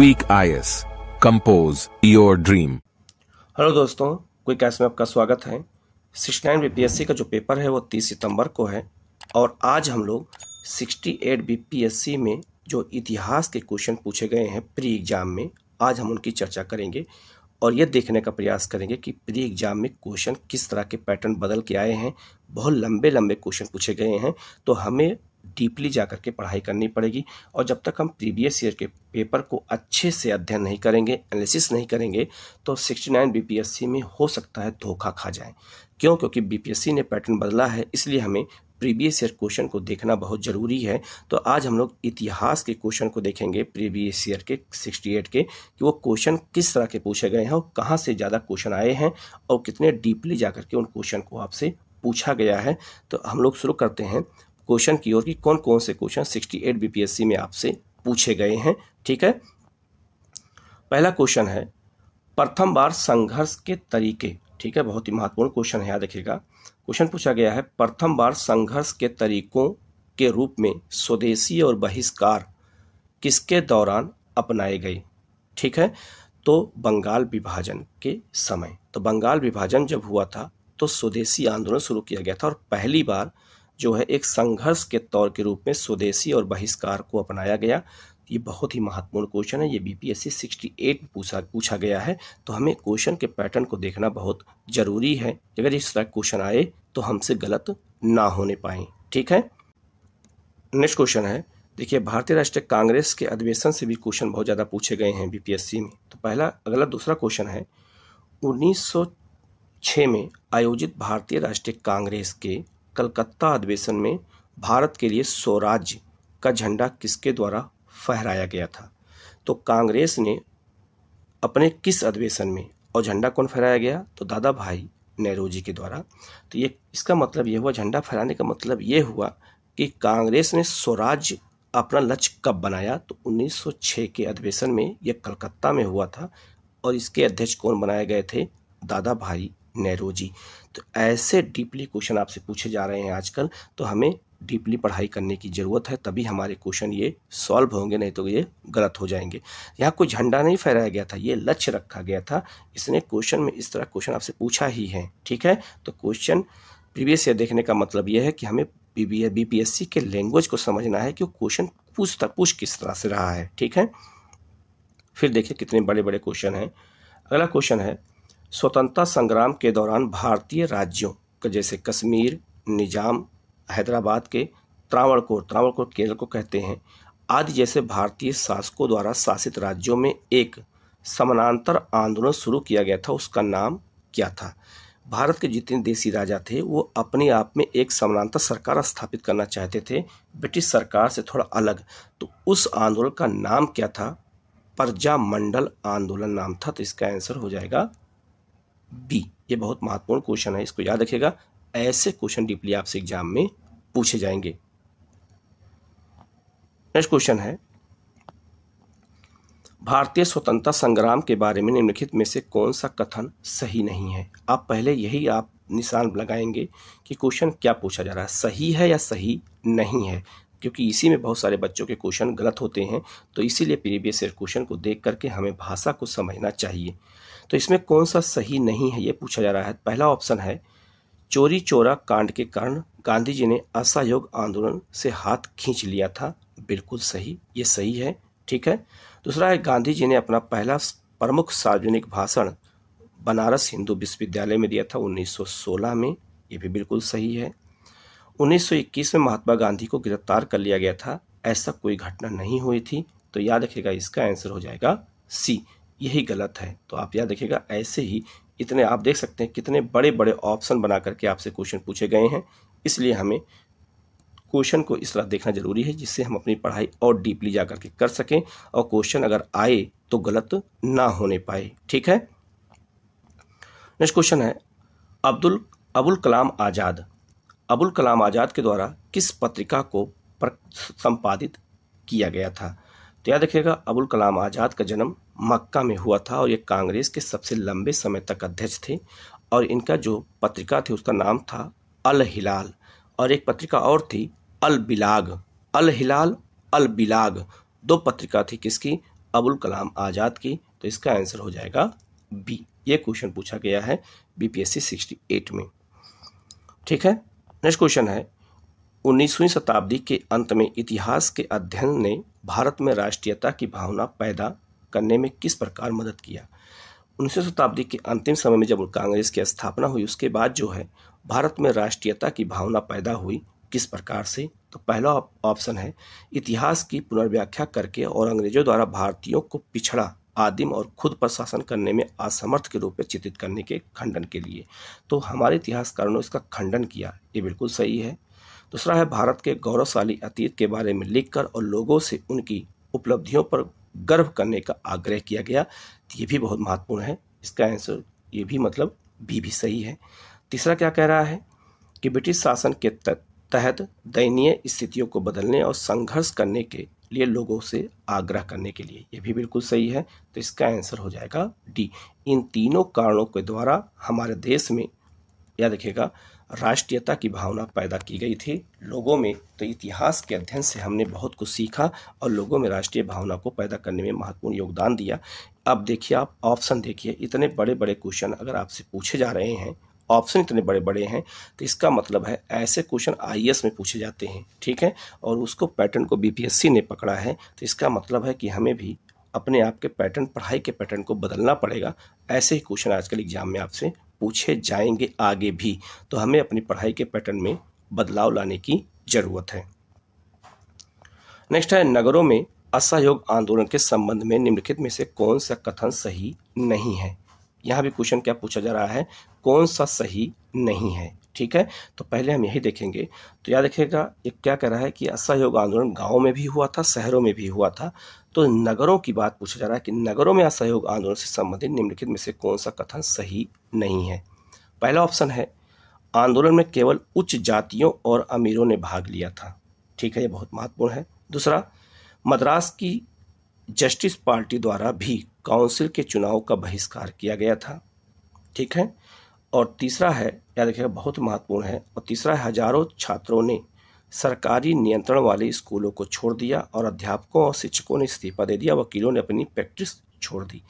Quick I S compose your dream hello दोस्तों quick I में आपका स्वागत है सिक्सटी नाइन बीपीएससी का जो पेपर है वो तीस सितंबर को है और आज हम लोग सिक्सटी एट बीपीएससी में जो इतिहास के क्वेश्चन पूछे गए हैं प्री एग्जाम में आज हम उनकी चर्चा करेंगे और ये देखने का प्रयास करेंगे कि प्री एग्जाम में क्वेश्चन किस तरह के पैटर्न बदल के आए हैं बहुत लंबे लंबे क्वेश्चन पूछे गए हैं तो हमें डीपली जा के पढ़ाई करनी पड़ेगी और जब तक हम प्रीवियस ईयर के पेपर को अच्छे से अध्ययन नहीं करेंगे एनालिसिस नहीं करेंगे तो 69 बीपीएससी में हो सकता है धोखा खा जाए क्यों क्योंकि बीपीएससी ने पैटर्न बदला है इसलिए हमें प्रीवियस ईयर क्वेश्चन को देखना बहुत ज़रूरी है तो आज हम लोग इतिहास के क्वेश्चन को देखेंगे प्रीवियस ईयर के 68 के कि वो क्वेश्चन किस तरह के पूछे गए हैं और कहाँ से ज़्यादा क्वेश्चन आए हैं और कितने डीपली जा के उन क्वेश्चन को आपसे पूछा गया है तो हम लोग शुरू करते हैं क्वेश्चन की ओर कि कौन कौन से क्वेश्चन 68 बीपीएससी में आपसे पूछे गए हैं ठीक है पहला क्वेश्चन है प्रथम बार संघर्ष के तरीके ठीक है बहुत ही महत्वपूर्ण क्वेश्चन है याद रखिएगा क्वेश्चन पूछा गया है प्रथम बार संघर्ष के तरीकों के रूप में स्वदेशी और बहिष्कार किसके दौरान अपनाए गए ठीक है तो बंगाल विभाजन के समय तो बंगाल विभाजन जब हुआ था तो स्वदेशी आंदोलन शुरू किया गया था और पहली बार जो है एक संघर्ष के तौर के रूप में स्वदेशी और बहिष्कार को अपनाया गया ये बहुत ही महत्वपूर्ण क्वेश्चन है ये B P S sixty eight पूछा पूछा गया है तो हमें क्वेश्चन के पैटर्न को देखना बहुत ज़रूरी है अगर इस तरह क्वेश्चन आए तो हमसे गलत ना होने पाए ठीक है नेक्स्ट क्वेश्चन है देखिए भारतीय राष्ट्रीय कांग्रेस के अधिवेशन से भी क्वेश्चन बहुत ज़्यादा पूछे गए हैं बीपीएससी में तो पहला अगला दूसरा क्वेश्चन है 1906 में आयोजित भारतीय राष्ट्रीय कांग्रेस के कलकत्ता अधिवेशन में भारत के लिए स्वराज्य का झंडा किसके द्वारा फहराया गया था तो कांग्रेस ने अपने किस अधिवेशन में और झंडा कौन फहराया गया तो दादा भाई नेहरू जी के द्वारा तो ये इसका मतलब ये हुआ झंडा फहराने का मतलब ये हुआ कि कांग्रेस ने स्वराज्य अपना लक्ष्य कब बनाया तो 1906 के अधिवेशन में यह कलकत्ता में हुआ था और इसके अध्यक्ष कौन बनाए गए थे दादा भाई जी तो ऐसे डीपली क्वेश्चन आपसे पूछे जा रहे हैं आजकल तो हमें डीपली पढ़ाई करने की ज़रूरत है तभी हमारे क्वेश्चन ये सॉल्व होंगे नहीं तो ये गलत हो जाएंगे यहाँ कोई झंडा नहीं फहराया गया था ये लक्ष्य रखा गया था इसने क्वेश्चन में इस तरह क्वेश्चन आपसे पूछा ही है ठीक है तो क्वेश्चन प्रीवियस ईयर देखने का मतलब ये है कि हमें बी बी बीपीएससी के लैंग्वेज को समझना है कि वो क्वेश्चन पूछता पूछ किस तरह से रहा है ठीक है फिर देखिए कितने बड़े बड़े क्वेश्चन हैं अगला क्वेश्चन है स्वतंत्रता संग्राम के दौरान भारतीय राज्यों जैसे कश्मीर निजाम हैदराबाद के त्रावणकोर त्रावणकोर केरल को कहते हैं आदि जैसे भारतीय शासकों द्वारा शासित राज्यों में एक समानांतर आंदोलन शुरू किया गया था उसका नाम क्या था भारत के जितने देसी राजा थे वो अपने आप में एक समानांतर सरकार स्थापित करना चाहते थे ब्रिटिश सरकार से थोड़ा अलग तो उस आंदोलन का नाम क्या था प्रजामंडल आंदोलन नाम था तो इसका आंसर हो जाएगा बी ये बहुत महत्वपूर्ण क्वेश्चन है इसको याद रखिएगा ऐसे क्वेश्चन डीपली आपसे एग्जाम में पूछे जाएंगे नेक्स्ट क्वेश्चन है भारतीय स्वतंत्रता संग्राम के बारे में निम्नलिखित में से कौन सा कथन सही नहीं है आप पहले यही आप निशान लगाएंगे कि क्वेश्चन क्या पूछा जा रहा है सही है या सही नहीं है क्योंकि इसी में बहुत सारे बच्चों के क्वेश्चन गलत होते हैं तो इसीलिए प्रीवियस ईयर क्वेश्चन को देख करके हमें भाषा को समझना चाहिए तो इसमें कौन सा सही नहीं है ये पूछा जा रहा है पहला ऑप्शन है चोरी चोरा कांड के कारण गांधी जी ने असहयोग आंदोलन से हाथ खींच लिया था बिल्कुल सही ये सही है ठीक है दूसरा है गांधी जी ने अपना पहला प्रमुख सार्वजनिक भाषण बनारस हिंदू विश्वविद्यालय में दिया था 1916 में ये भी बिल्कुल सही है 1921 में महात्मा गांधी को गिरफ्तार कर लिया गया था ऐसा कोई घटना नहीं हुई थी तो याद रखिएगा इसका आंसर हो जाएगा सी यही गलत है तो आप याद रखिएगा ऐसे ही इतने आप देख सकते हैं कितने बड़े बड़े ऑप्शन बना करके आपसे क्वेश्चन पूछे गए हैं इसलिए हमें क्वेश्चन को इस तरह देखना जरूरी है जिससे हम अपनी पढ़ाई और डीपली जा करके कर सकें और क्वेश्चन अगर आए तो गलत ना होने पाए ठीक है नेक्स्ट क्वेश्चन है अब्दुल अबुल कलाम आज़ाद अबुल कलाम आज़ाद के द्वारा किस पत्रिका को संपादित किया गया था तो याद रखिएगा अबुल कलाम आज़ाद का जन्म मक्का में हुआ था और ये कांग्रेस के सबसे लंबे समय तक अध्यक्ष थे और इनका जो पत्रिका थी उसका नाम था अल हिलाल और एक पत्रिका और थी अल बिलाग अल हिलाल अल बिलाग दो पत्रिका थी किसकी अबुल कलाम आज़ाद की तो इसका आंसर हो जाएगा बी ये क्वेश्चन पूछा गया है बीपीएससी 68 में ठीक है नेक्स्ट क्वेश्चन है उन्नीसवीं शताब्दी के अंत में इतिहास के अध्ययन ने भारत में राष्ट्रीयता की भावना पैदा करने में किस प्रकार मदद किया उन्नीसवीं शताब्दी के अंतिम समय में जब कांग्रेस की स्थापना हुई उसके बाद जो है भारत में राष्ट्रीयता की भावना पैदा हुई किस प्रकार से तो पहला ऑप्शन है इतिहास की पुनर्व्याख्या करके और अंग्रेजों द्वारा भारतीयों को पिछड़ा आदिम और खुद पर शासन करने में असमर्थ के रूप में चित्रित करने के खंडन के लिए तो हमारे इतिहासकारों ने इसका खंडन किया ये बिल्कुल सही है दूसरा है भारत के गौरवशाली अतीत के बारे में लिखकर और लोगों से उनकी उपलब्धियों पर गर्व करने का आग्रह किया गया ये भी बहुत महत्वपूर्ण है इसका आंसर ये भी मतलब बी भी सही है तीसरा क्या कह रहा है कि ब्रिटिश शासन के तहत दयनीय स्थितियों को बदलने और संघर्ष करने के लिए लोगों से आग्रह करने के लिए ये भी बिल्कुल सही है तो इसका आंसर हो जाएगा डी इन तीनों कारणों के द्वारा हमारे देश में या देखेगा राष्ट्रीयता की भावना पैदा की गई थी लोगों में तो इतिहास के अध्ययन से हमने बहुत कुछ सीखा और लोगों में राष्ट्रीय भावना को पैदा करने में महत्वपूर्ण योगदान दिया अब देखिए आप ऑप्शन देखिए इतने बड़े बड़े क्वेश्चन अगर आपसे पूछे जा रहे हैं ऑप्शन इतने बड़े बड़े हैं तो इसका मतलब है ऐसे क्वेश्चन आई e में पूछे जाते हैं ठीक है और उसको पैटर्न को बी ने पकड़ा है तो इसका मतलब है कि हमें भी अपने आप के पैटर्न पढ़ाई के पैटर्न को बदलना पड़ेगा ऐसे ही क्वेश्चन आजकल एग्जाम में आपसे पूछे जाएंगे आगे भी तो हमें अपनी पढ़ाई के पैटर्न में बदलाव लाने की जरूरत है नेक्स्ट है नगरों में असहयोग आंदोलन के संबंध में निम्नलिखित में से कौन सा कथन सही नहीं है यहाँ भी क्वेश्चन क्या पूछा जा रहा है कौन सा सही नहीं है ठीक है तो पहले हम यही देखेंगे तो याद रखिएगा ये क्या कह रहा है कि असहयोग आंदोलन गाँव में भी हुआ था शहरों में भी हुआ था तो नगरों की बात पूछा जा रहा है कि नगरों में असहयोग आंदोलन से संबंधित निम्नलिखित में से कौन सा कथन सही नहीं है पहला ऑप्शन है आंदोलन में केवल उच्च जातियों और अमीरों ने भाग लिया था ठीक है ये बहुत महत्वपूर्ण है दूसरा मद्रास की जस्टिस पार्टी द्वारा भी काउंसिल के चुनाव का बहिष्कार किया गया था ठीक है और तीसरा है याद रखिएगा बहुत महत्वपूर्ण है और तीसरा है हजारों छात्रों ने सरकारी नियंत्रण वाले स्कूलों को छोड़ दिया और अध्यापकों और शिक्षकों ने इस्तीफा दे दिया वकीलों ने अपनी प्रैक्टिस छोड़ दी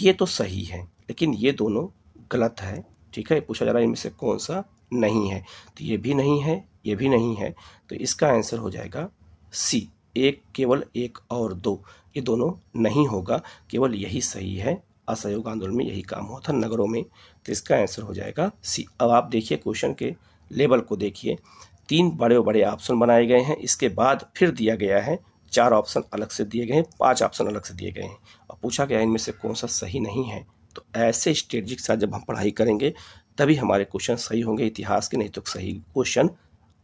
ये तो सही है लेकिन ये दोनों गलत है ठीक है पूछा जा रहा है इनमें से कौन सा नहीं है तो ये भी नहीं है ये भी नहीं है तो इसका आंसर हो जाएगा सी एक केवल एक और दो ये दोनों नहीं होगा केवल यही सही है असहयोग आंदोलन में यही काम हुआ था नगरों में तो इसका आंसर हो जाएगा सी अब आप देखिए क्वेश्चन के लेबल को देखिए तीन बड़े बड़े ऑप्शन बनाए गए हैं इसके बाद फिर दिया गया है चार ऑप्शन अलग से दिए गए हैं पांच ऑप्शन अलग से दिए गए हैं और पूछा गया इनमें से कौन सा सही नहीं है तो ऐसे स्ट्रेटजी के साथ जब हम पढ़ाई करेंगे तभी हमारे क्वेश्चन सही होंगे इतिहास के नहीं तो सही क्वेश्चन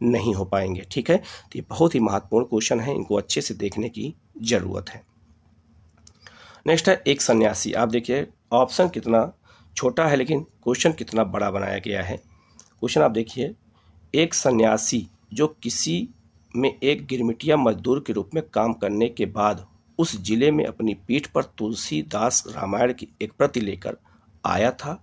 नहीं हो पाएंगे ठीक है तो ये बहुत ही महत्वपूर्ण क्वेश्चन है इनको अच्छे से देखने की ज़रूरत है नेक्स्ट है एक सन्यासी आप देखिए ऑप्शन कितना छोटा है लेकिन क्वेश्चन कितना बड़ा बनाया गया है क्वेश्चन आप देखिए एक सन्यासी जो किसी में एक गिरमिटिया मजदूर के रूप में काम करने के बाद उस जिले में अपनी पीठ पर तुलसीदास रामायण की एक प्रति लेकर आया था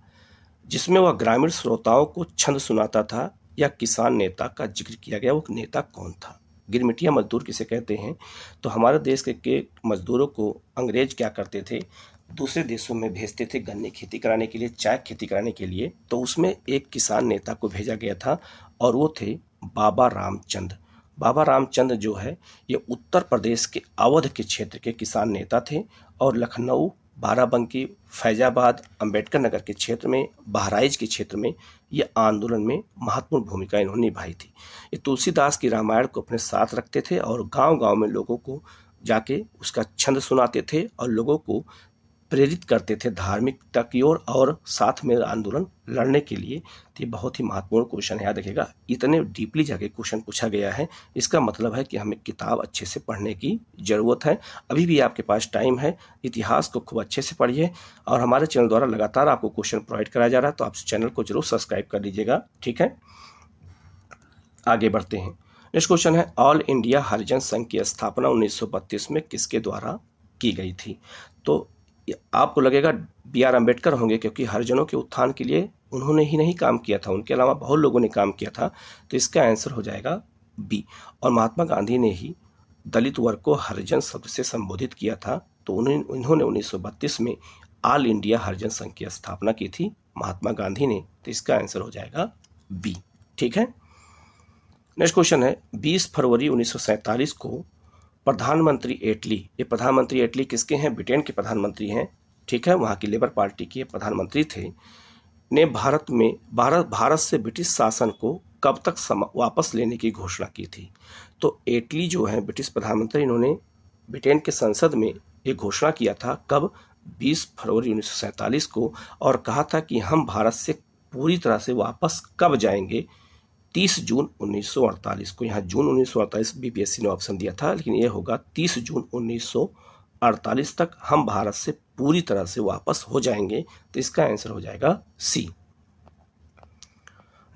जिसमें वह ग्रामीण श्रोताओं को छंद सुनाता था या किसान नेता का जिक्र किया गया वो नेता कौन था गिरमिटिया मजदूर किसे कहते हैं तो हमारे देश के, के मजदूरों को अंग्रेज क्या करते थे दूसरे देशों में भेजते थे गन्ने खेती कराने के लिए चाय खेती कराने के लिए तो उसमें एक किसान नेता को भेजा गया था और वो थे बाबा रामचंद बाबा रामचंद जो है ये उत्तर प्रदेश के अवध के क्षेत्र के किसान नेता थे और लखनऊ बाराबंकी फैजाबाद अंबेडकर नगर के क्षेत्र में बहराइच के क्षेत्र में ये आंदोलन में महत्वपूर्ण भूमिका इन्होंने निभाई थी ये तुलसीदास की रामायण को अपने साथ रखते थे और गांव-गांव में लोगों को जाके उसका छंद सुनाते थे और लोगों को प्रेरित करते थे धार्मिकता की ओर और, साथ में आंदोलन लड़ने के लिए तो ये बहुत ही महत्वपूर्ण क्वेश्चन याद रखेगा इतने डीपली जाके क्वेश्चन पूछा गया है इसका मतलब है कि हमें किताब अच्छे से पढ़ने की ज़रूरत है अभी भी आपके पास टाइम है इतिहास को खूब अच्छे से पढ़िए और हमारे चैनल द्वारा लगातार आपको क्वेश्चन प्रोवाइड कराया जा रहा है तो आप चैनल को जरूर सब्सक्राइब कर लीजिएगा ठीक है आगे बढ़ते हैं नेक्स्ट क्वेश्चन है ऑल इंडिया हरिजन संघ की स्थापना उन्नीस में किसके द्वारा की गई थी तो आपको लगेगा बी आर अम्बेडकर होंगे क्योंकि हरिजनों के उत्थान के लिए उन्होंने ही नहीं काम किया था उनके अलावा बहुत लोगों ने काम किया था तो इसका आंसर हो जाएगा बी और महात्मा गांधी ने ही दलित वर्ग को हरिजन शब्द से संबोधित किया था तो उन्हें उन्होंने उन्नीस में ऑल इंडिया हरिजन संघ की स्थापना की थी महात्मा गांधी ने तो इसका आंसर हो जाएगा बी ठीक है नेक्स्ट क्वेश्चन है 20 फरवरी 1947 को प्रधानमंत्री एटली ये प्रधानमंत्री एटली किसके हैं ब्रिटेन के प्रधानमंत्री हैं ठीक है वहाँ की लेबर पार्टी के प्रधानमंत्री थे ने भारत में भारत भारत से ब्रिटिश शासन को कब तक सम, वापस लेने की घोषणा की थी तो एटली जो है ब्रिटिश प्रधानमंत्री इन्होंने ब्रिटेन के संसद में ये घोषणा किया था कब 20 फरवरी उन्नीस को और कहा था कि हम भारत से पूरी तरह से वापस कब जाएंगे 30 जून 1948 को यहाँ जून 1948 बीपीएससी ने ऑप्शन दिया था लेकिन यह होगा 30 जून 1948 तक हम भारत से पूरी तरह से वापस हो जाएंगे तो इसका आंसर हो जाएगा सी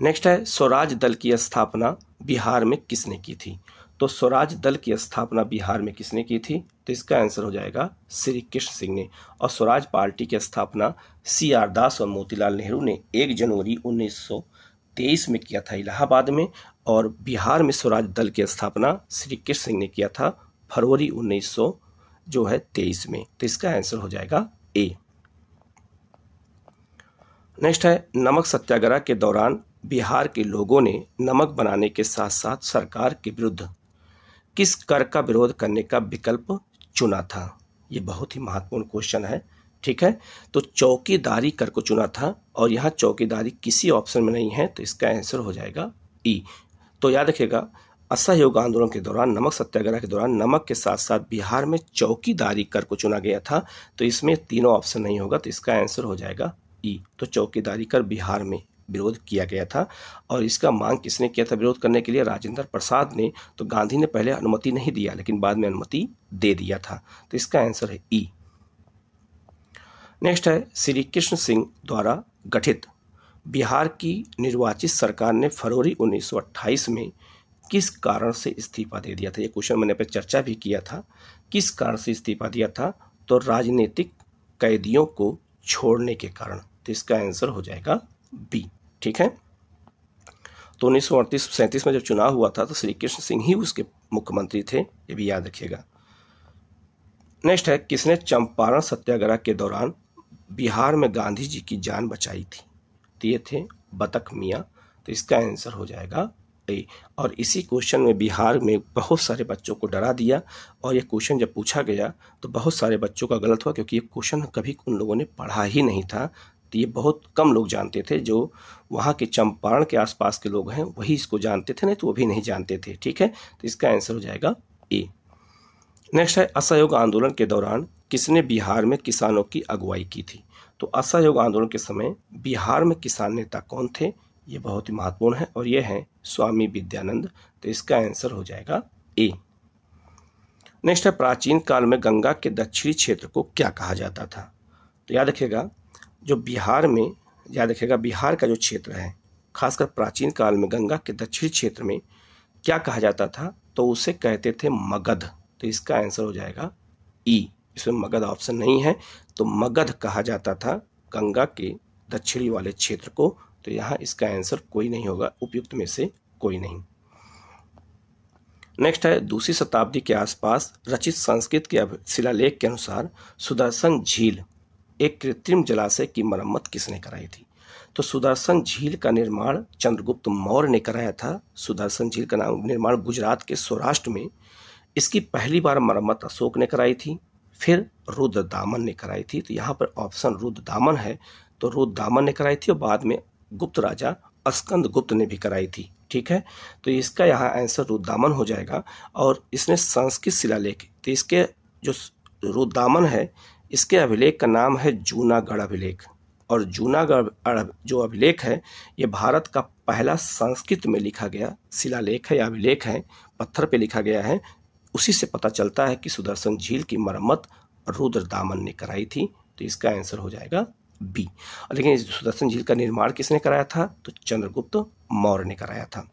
नेक्स्ट है स्वराज दल की स्थापना बिहार में किसने की थी तो स्वराज दल की स्थापना बिहार में किसने की थी तो इसका आंसर हो जाएगा श्री कृष्ण सिंह ने और स्वराज पार्टी की स्थापना सी आर दास और मोतीलाल नेहरू ने 1 जनवरी उन्नीस तेईस में किया था इलाहाबाद में और बिहार में स्वराज दल की स्थापना श्री कृष्ण सिंह ने किया था फरवरी 1900 जो है तेईस में तो इसका आंसर हो जाएगा ए नेक्स्ट है नमक सत्याग्रह के दौरान बिहार के लोगों ने नमक बनाने के साथ साथ सरकार के विरुद्ध किस कर का विरोध करने का विकल्प चुना था ये बहुत ही महत्वपूर्ण क्वेश्चन है ठीक है तो चौकीदारी कर को चुना था और यहाँ चौकीदारी किसी ऑप्शन में नहीं है तो इसका आंसर हो जाएगा ई e. तो याद रखिएगा असहयोग आंदोलन के दौरान नमक सत्याग्रह के दौरान नमक के साथ साथ बिहार में चौकीदारी कर को चुना गया था तो इसमें तीनों ऑप्शन नहीं होगा तो इसका आंसर हो जाएगा ई e. तो चौकीदारी कर बिहार में विरोध किया गया था और इसका मांग किसने किया था विरोध करने के लिए राजेंद्र प्रसाद ने तो गांधी ने पहले अनुमति नहीं दिया लेकिन बाद में अनुमति दे दिया था तो इसका आंसर है ई e. नेक्स्ट है श्री कृष्ण सिंह द्वारा गठित बिहार की निर्वाचित सरकार ने फरवरी 1928 में किस कारण से इस्तीफा दे दिया था ये क्वेश्चन मैंने पर चर्चा भी किया था किस कारण से इस्तीफा दिया था तो राजनीतिक कैदियों को छोड़ने के कारण तो इसका आंसर हो जाएगा बी ठीक है तो उन्नीस सौ अड़तीस सैंतीस में जब चुनाव हुआ था तो श्री कृष्ण सिंह ही उसके मुख्यमंत्री थे ये भी याद रखिएगा नेक्स्ट है किसने चंपारण सत्याग्रह के दौरान बिहार में गांधी जी की जान बचाई थी तो ये थे बतख मियाँ तो इसका आंसर हो जाएगा ए और इसी क्वेश्चन में बिहार में बहुत सारे बच्चों को डरा दिया और ये क्वेश्चन जब पूछा गया तो बहुत सारे बच्चों का गलत हुआ क्योंकि ये क्वेश्चन कभी उन लोगों ने पढ़ा ही नहीं था तो ये बहुत कम लोग जानते थे जो वहाँ के चंपारण के आसपास के लोग हैं वही इसको जानते थे नहीं तो वो भी नहीं जानते थे ठीक है तो इसका आंसर हो जाएगा ए नेक्स्ट है असहयोग आंदोलन के दौरान किसने बिहार में किसानों की अगुवाई की थी तो असहयोग आंदोलन के समय बिहार में किसान नेता कौन थे ये बहुत ही महत्वपूर्ण है और ये है स्वामी विद्यानंद तो इसका आंसर हो जाएगा ए नेक्स्ट है प्राचीन काल में गंगा के दक्षिणी क्षेत्र को क्या कहा जाता था तो याद रखिएगा जो बिहार में याद रखिएगा बिहार का जो क्षेत्र है खासकर प्राचीन काल में गंगा के दक्षिणी क्षेत्र में क्या कहा जाता था तो उसे कहते थे मगध तो इसका आंसर हो जाएगा ई e. इसमें मगध ऑप्शन नहीं है तो मगध कहा जाता था गंगा के दक्षिणी वाले क्षेत्र को तो यहाँ इसका आंसर कोई नहीं होगा उपयुक्त में से कोई नहीं नेक्स्ट है दूसरी शताब्दी के आसपास रचित संस्कृत के शिलालेख के अनुसार सुदर्शन झील एक कृत्रिम जलाशय की मरम्मत किसने कराई थी तो सुदर्शन झील का निर्माण चंद्रगुप्त मौर्य ने कराया था सुदर्शन झील का नाम निर्माण गुजरात के सौराष्ट्र में इसकी पहली बार मरम्मत अशोक ने कराई थी फिर रुद्र दामन ने कराई थी तो यहाँ पर ऑप्शन रुद्र दामन है तो रुद्र दामन ने कराई थी और बाद में गुप्त राजा अस्कंद गुप्त ने भी कराई थी ठीक है तो इसका यहाँ आंसर रुद्रामन हो जाएगा और इसने संस्कृत शिलालेख तो इसके जो दामन है इसके अभिलेख का नाम है जूनागढ़ अभिलेख और जूनागढ़ जो अभिलेख है ये भारत का पहला संस्कृत में लिखा गया शिलालेख है या अभिलेख है पत्थर पे लिखा गया है उसी से पता चलता है कि सुदर्शन झील की मरम्मत रुद्र दामन ने कराई थी तो इसका आंसर हो जाएगा बी लेकिन सुदर्शन झील का निर्माण किसने कराया था तो चंद्रगुप्त मौर्य ने कराया था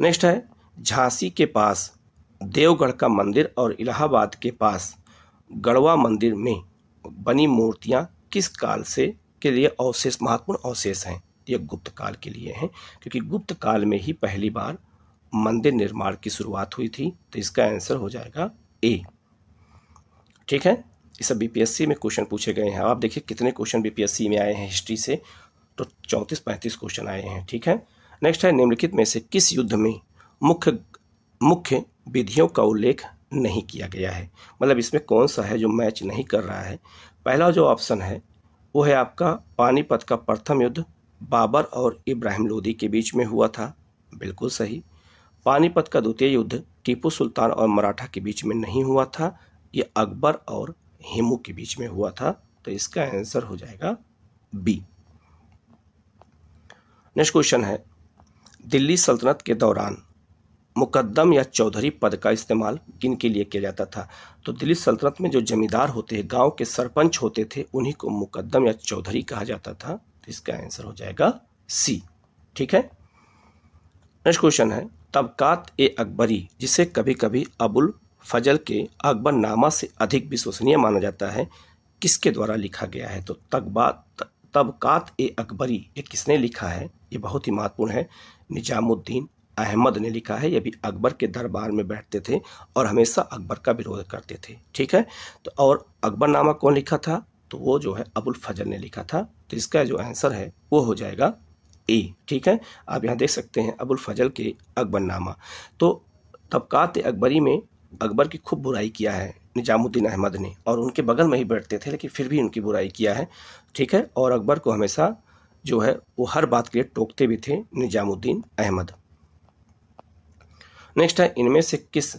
नेक्स्ट है झांसी के पास देवगढ़ का मंदिर और इलाहाबाद के पास गढ़वा मंदिर में बनी मूर्तियां किस काल से के लिए अवशेष महत्वपूर्ण अवशेष हैं ये गुप्त काल के लिए हैं क्योंकि गुप्त काल में ही पहली बार मंदिर निर्माण की शुरुआत हुई थी तो इसका आंसर हो जाएगा ए ठीक है इस बीपीएससी में क्वेश्चन पूछे गए हैं आप देखिए कितने क्वेश्चन बीपीएससी में आए हैं हिस्ट्री से तो चौंतीस पैंतीस क्वेश्चन आए हैं ठीक है नेक्स्ट है निम्नलिखित में से किस युद्ध में मुख्य मुख्य विधियों का उल्लेख नहीं किया गया है मतलब इसमें कौन सा है जो मैच नहीं कर रहा है पहला जो ऑप्शन है वो है आपका पानीपत का प्रथम युद्ध बाबर और इब्राहिम लोदी के बीच में हुआ था बिल्कुल सही पानीपत का द्वितीय युद्ध टीपू सुल्तान और मराठा के बीच में नहीं हुआ था यह अकबर और हेमू के बीच में हुआ था तो इसका आंसर हो जाएगा बी नेक्स्ट क्वेश्चन है दिल्ली सल्तनत के दौरान मुकदम या चौधरी पद का इस्तेमाल किन के लिए किया जाता था तो दिल्ली सल्तनत में जो जमींदार होते हैं गांव के सरपंच होते थे उन्हीं को मुकदम या चौधरी कहा जाता था तो इसका आंसर हो जाएगा सी ठीक है नेक्स्ट क्वेश्चन है तबकात ए अकबरी जिसे कभी कभी अबुल फजल के नामा से अधिक विश्वसनीय माना जाता है किसके द्वारा लिखा गया है तो तकबात तबकात ए अकबरी ये किसने लिखा है ये बहुत ही महत्वपूर्ण है निजामुद्दीन अहमद ने लिखा है ये भी अकबर के दरबार में बैठते थे और हमेशा अकबर का विरोध करते थे ठीक है तो और अकबरनामा कौन लिखा था तो वो जो है अबुल फजल ने लिखा था तो इसका जो आंसर है वो हो जाएगा ए ठीक है आप यहाँ देख सकते हैं अबुल फजल के अकबरनामा तो तबकात अकबरी में अकबर की खूब बुराई किया है निजामुद्दीन अहमद ने और उनके बगल में ही बैठते थे लेकिन फिर भी उनकी बुराई किया है ठीक है और अकबर को हमेशा जो है वो हर बात के लिए टोकते भी थे निजामुद्दीन अहमद नेक्स्ट है इनमें से किस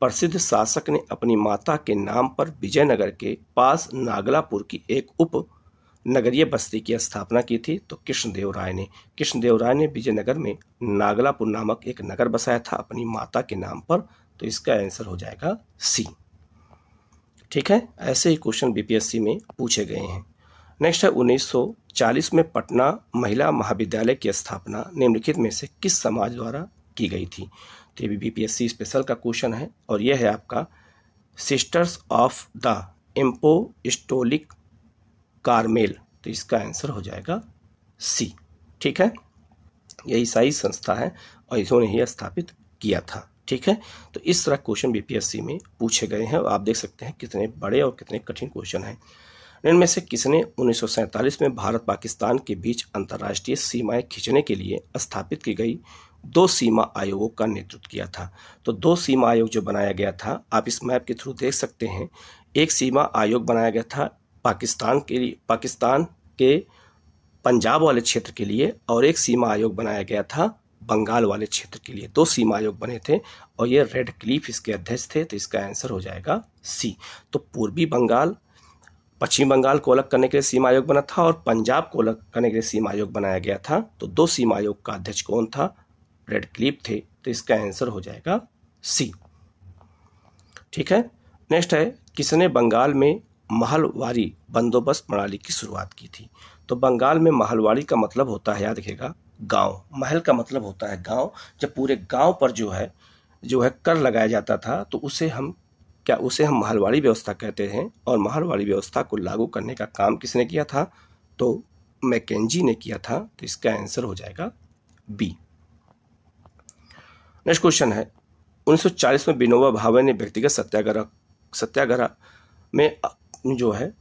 प्रसिद्ध शासक ने अपनी माता के नाम पर विजयनगर के पास नागलापुर की एक उप नगरीय बस्ती की स्थापना की थी तो कृष्णदेव राय ने कृष्णदेव राय ने विजयनगर में नागलापुर नामक एक नगर बसाया था अपनी माता के नाम पर तो इसका आंसर हो जाएगा सी ठीक है ऐसे ही क्वेश्चन बीपीएससी में पूछे गए हैं नेक्स्ट है 1940 में पटना महिला महाविद्यालय की स्थापना निम्नलिखित में से किस समाज द्वारा की गई थी तो ये भी बीपीएससी स्पेशल का क्वेश्चन है और यह है आपका sisters of the apostolic Carmel तो इसका आंसर हो जाएगा सी ठीक है यही ईसाई संस्था है और इन्होंने ही स्थापित किया था ठीक है तो इस तरह क्वेश्चन बीपीएससी में पूछे गए हैं और आप देख सकते हैं कितने बड़े और कितने कठिन क्वेश्चन हैं इनमें से किसने उन्नीस में भारत पाकिस्तान के बीच अंतर्राष्ट्रीय सीमाएं खींचने के लिए स्थापित की गई दो सीमा आयोगों का नेतृत्व किया था तो दो सीमा आयोग जो बनाया गया था आप इस मैप के थ्रू देख सकते हैं एक सीमा आयोग बनाया गया था पाकिस्तान के लिए पाकिस्तान के पंजाब वाले क्षेत्र के लिए और एक सीमा आयोग बनाया गया था बंगाल वाले क्षेत्र के लिए दो सीमा आयोग बने थे और ये रेड क्लीफ इसके अध्यक्ष थे तो इसका आंसर हो जाएगा सी तो पूर्वी बंगाल पश्चिम बंगाल को अलग करने के लिए सीमा आयोग बना था और पंजाब को अलग करने के लिए सीमा आयोग बनाया गया था तो दो सीमा आयोग का अध्यक्ष कौन था रेड क्लीफ थे तो इसका आंसर हो जाएगा सी ठीक है नेक्स्ट है किसने बंगाल में महलवारी बंदोबस्त प्रणाली की शुरुआत की थी तो बंगाल में महलवाड़ी का मतलब होता है याद रखेगा गांव महल का मतलब होता है गांव जब पूरे गांव पर जो है जो है कर लगाया जाता था तो उसे हम क्या उसे हम महलवाड़ी व्यवस्था कहते हैं और महलवाड़ी व्यवस्था को लागू करने का काम किसने किया था तो मैकेजी ने किया था तो इसका आंसर हो जाएगा बी नेक्स्ट क्वेश्चन है 1940 में विनोबा भावे ने व्यक्तिगत सत्याग्रह सत्याग्रह में जो है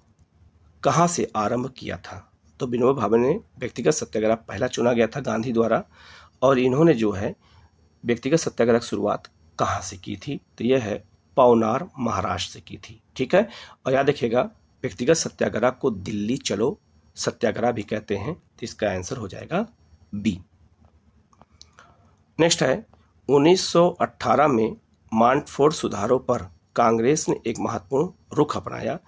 कहाँ से आरंभ किया था तो विनोबा भावे ने व्यक्तिगत सत्याग्रह पहला चुना गया था गांधी द्वारा और इन्होंने जो है व्यक्तिगत सत्याग्रह की शुरुआत कहाँ से की थी तो यह है पावनार महाराष्ट्र से की थी ठीक है और याद रखिएगा व्यक्तिगत सत्याग्रह को दिल्ली चलो सत्याग्रह भी कहते हैं तो इसका आंसर हो जाएगा बी नेक्स्ट है 1918 में मांटफोर्ड सुधारों पर कांग्रेस ने एक महत्वपूर्ण रुख अपनाया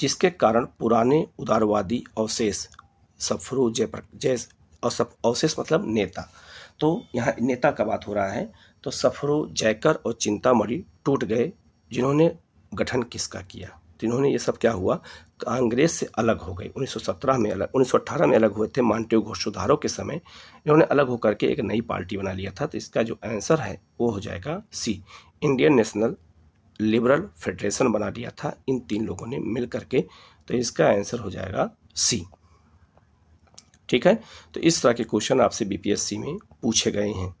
जिसके कारण पुराने उदारवादी अवशेष सफरू जय जय अवशेष मतलब नेता तो यहाँ नेता का बात हो रहा है तो सफरू जयकर और चिंतामणि टूट गए जिन्होंने गठन किसका किया जिन्होंने ये सब क्या हुआ कांग्रेस से अलग हो गई 1917 में अलग 1918 में अलग हुए थे मानटे घोष सुधारों के समय इन्होंने अलग होकर के एक नई पार्टी बना लिया था तो इसका जो आंसर है वो हो जाएगा C Indian National Liberal Federation बना दिया था इन तीन लोगों ने मिलकर के तो इसका आंसर हो जाएगा सी ठीक है तो इस तरह के क्वेश्चन आपसे बीपीएससी में पूछे गए हैं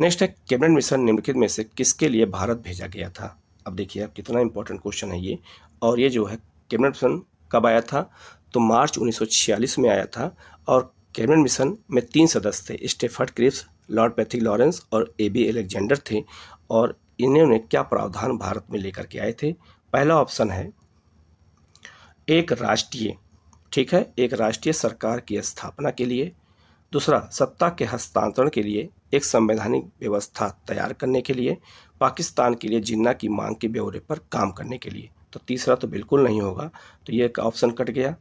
नेक्स्ट है कैबिनेट मिशन निम्नलिखित में से किसके लिए भारत भेजा गया था अब देखिए आप कितना इंपॉर्टेंट क्वेश्चन है ये और ये जो है कैबिनेट मिशन कब आया था तो मार्च 1946 में आया था और कैबिनेट मिशन में तीन सदस्य थे Stafford Cripps Lord Pethick Lawrence और ए बी एलेक्जेंडर थे और इन्होंने क्या प्रावधान भारत में लेकर के आए थे पहला ऑप्शन है एक राष्ट्रीय ठीक है एक राष्ट्रीय सरकार की स्थापना के लिए दूसरा सत्ता के हस्तांतरण के लिए एक संवैधानिक व्यवस्था तैयार करने के लिए पाकिस्तान के लिए जिन्ना की मांग के ब्यौरे पर काम करने के लिए तो तीसरा तो बिल्कुल नहीं होगा तो ये ऑप्शन कट गया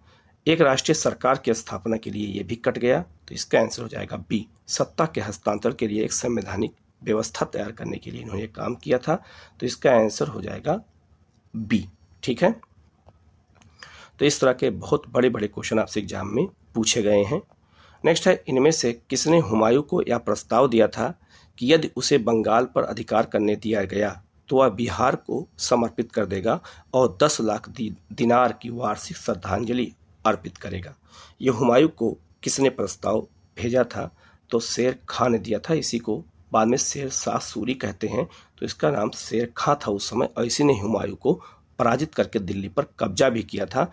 एक राष्ट्रीय सरकार की स्थापना के लिए ये भी कट गया तो इसका आंसर हो जाएगा बी सत्ता के हस्तांतरण के लिए एक संवैधानिक व्यवस्था तैयार करने के लिए इन्होंने काम किया था तो इसका आंसर हो जाएगा बी ठीक है तो इस तरह के बहुत बड़े बड़े क्वेश्चन आपसे एग्जाम में पूछे गए हैं नेक्स्ट है इनमें से किसने हुमायूं को यह प्रस्ताव दिया था कि यदि उसे बंगाल पर अधिकार करने दिया गया तो वह बिहार को समर्पित कर देगा और दस लाख दिनार की वार्षिक श्रद्धांजलि अर्पित करेगा यह हुमायूं को किसने प्रस्ताव भेजा था तो शेर खान ने दिया था इसी को बाद में शेर शाह सूरी कहते हैं तो इसका नाम शेर खां था उस समय और इसी ने हुमायूं को पराजित करके दिल्ली पर कब्जा भी किया था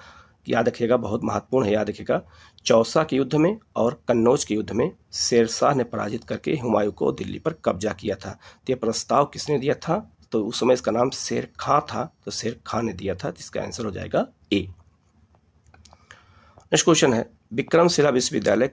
याद रखिएगा बहुत महत्वपूर्ण है याद रखिएगा चौसा के युद्ध में और कन्नौज के युद्ध में शेर शाह ने पराजित करके हुमायूं को दिल्ली पर कब्जा किया था तो यह प्रस्ताव किसने दिया था तो उस समय इसका नाम शेर खां था तो शेर खां ने दिया था जिसका आंसर हो जाएगा ए नेक्स्ट क्वेश्चन है विक्रमशिला विश्वविद्यालय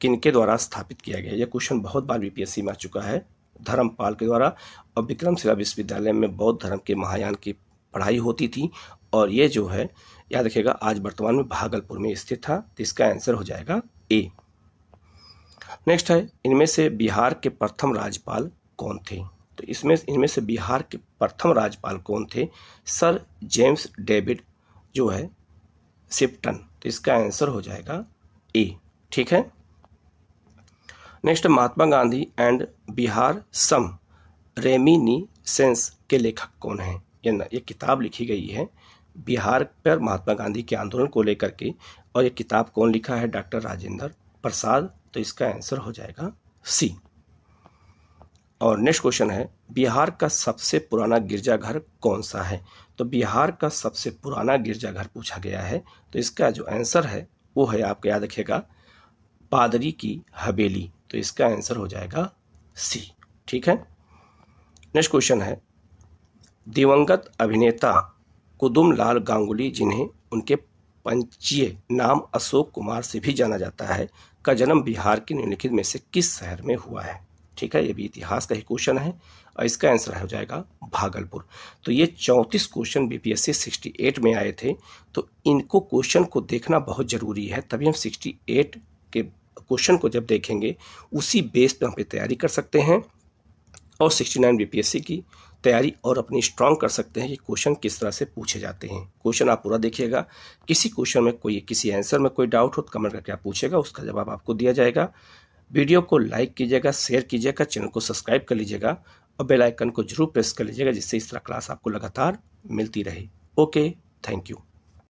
किनके द्वारा स्थापित किया गया यह क्वेश्चन बहुत बार बीपीएससी में आ चुका है धर्मपाल के द्वारा और विक्रमशिला विश्वविद्यालय में बौद्ध धर्म के महायान की पढ़ाई होती थी और ये जो है याद रखिएगा आज वर्तमान में भागलपुर में स्थित था तो इसका आंसर हो जाएगा ए नेक्स्ट है इनमें से बिहार के प्रथम राज्यपाल कौन थे तो इसमें इनमें से बिहार के प्रथम राज्यपाल कौन थे सर जेम्स डेविड जो है सिप्टन तो इसका आंसर हो जाएगा ए ठीक है next Mahatma Gandhi and Bihar some reminiscences के लेखक कौन हैं ये ये किताब लिखी गई है बिहार पर महात्मा गांधी के आंदोलन को लेकर के और ये किताब कौन लिखा है डॉक्टर राजेंद्र प्रसाद तो इसका आंसर हो जाएगा सी और नेक्स्ट क्वेश्चन है बिहार का सबसे पुराना गिरजाघर कौन सा है तो बिहार का सबसे पुराना गिरजाघर पूछा गया है तो इसका जो आंसर है वो है आपको याद रखिएगा पादरी की हवेली तो इसका आंसर हो जाएगा सी ठीक है नेक्स्ट क्वेश्चन है दिवंगत अभिनेता कुदुम लाल गांगुली जिन्हें उनके पंचीय नाम अशोक कुमार से भी जाना जाता है का जन्म बिहार के निम्नलिखित में से किस शहर में हुआ है ठीक है ये भी इतिहास का ही क्वेश्चन है और इसका आंसर हो जाएगा भागलपुर तो ये चौंतीस क्वेश्चन बीपीएससी 68 में आए थे तो इनको क्वेश्चन को देखना बहुत ज़रूरी है तभी हम 68 के क्वेश्चन को जब देखेंगे उसी बेस पर हम पे तैयारी कर सकते हैं और 69 बीपीएससी की तैयारी और अपनी स्ट्रांग कर सकते हैं कि क्वेश्चन किस तरह से पूछे जाते हैं क्वेश्चन आप पूरा देखिएगा किसी क्वेश्चन में कोई किसी आंसर में कोई डाउट हो तो कमेंट करके आप पूछेगा उसका जवाब आपको दिया जाएगा वीडियो को लाइक कीजिएगा शेयर कीजिएगा चैनल को सब्सक्राइब कर लीजिएगा और बेलाइकन को जरूर प्रेस कर लीजिएगा जिससे इस तरह क्लास आपको लगातार मिलती रहे ओके थैंक यू